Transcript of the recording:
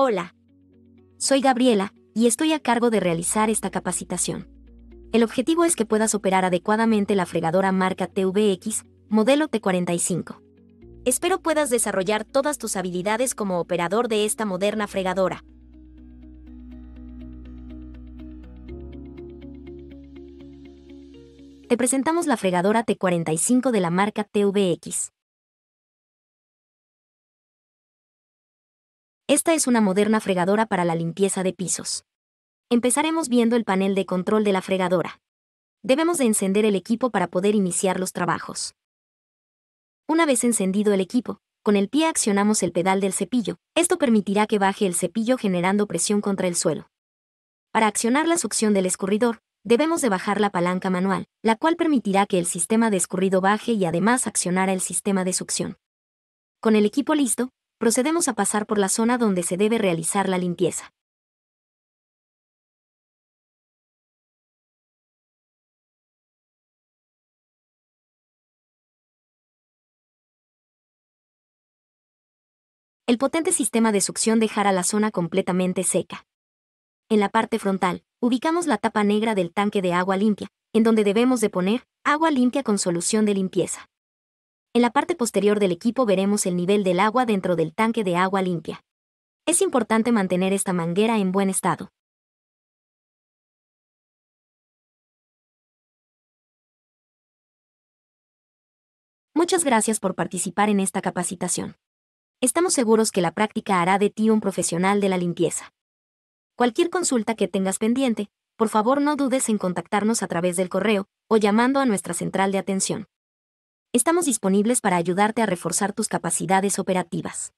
Hola. Soy Gabriela, y estoy a cargo de realizar esta capacitación. El objetivo es que puedas operar adecuadamente la fregadora marca TVX, modelo T45. Espero puedas desarrollar todas tus habilidades como operador de esta moderna fregadora. Te presentamos la fregadora T45 de la marca TVX. Esta es una moderna fregadora para la limpieza de pisos. Empezaremos viendo el panel de control de la fregadora. Debemos de encender el equipo para poder iniciar los trabajos. Una vez encendido el equipo, con el pie accionamos el pedal del cepillo, esto permitirá que baje el cepillo generando presión contra el suelo. Para accionar la succión del escurridor, debemos de bajar la palanca manual, la cual permitirá que el sistema de escurrido baje y además accionará el sistema de succión. Con el equipo listo, procedemos a pasar por la zona donde se debe realizar la limpieza. El potente sistema de succión dejará la zona completamente seca. En la parte frontal, ubicamos la tapa negra del tanque de agua limpia, en donde debemos de poner agua limpia con solución de limpieza. En la parte posterior del equipo veremos el nivel del agua dentro del tanque de agua limpia. Es importante mantener esta manguera en buen estado. Muchas gracias por participar en esta capacitación. Estamos seguros que la práctica hará de ti un profesional de la limpieza. Cualquier consulta que tengas pendiente, por favor no dudes en contactarnos a través del correo o llamando a nuestra central de atención. Estamos disponibles para ayudarte a reforzar tus capacidades operativas.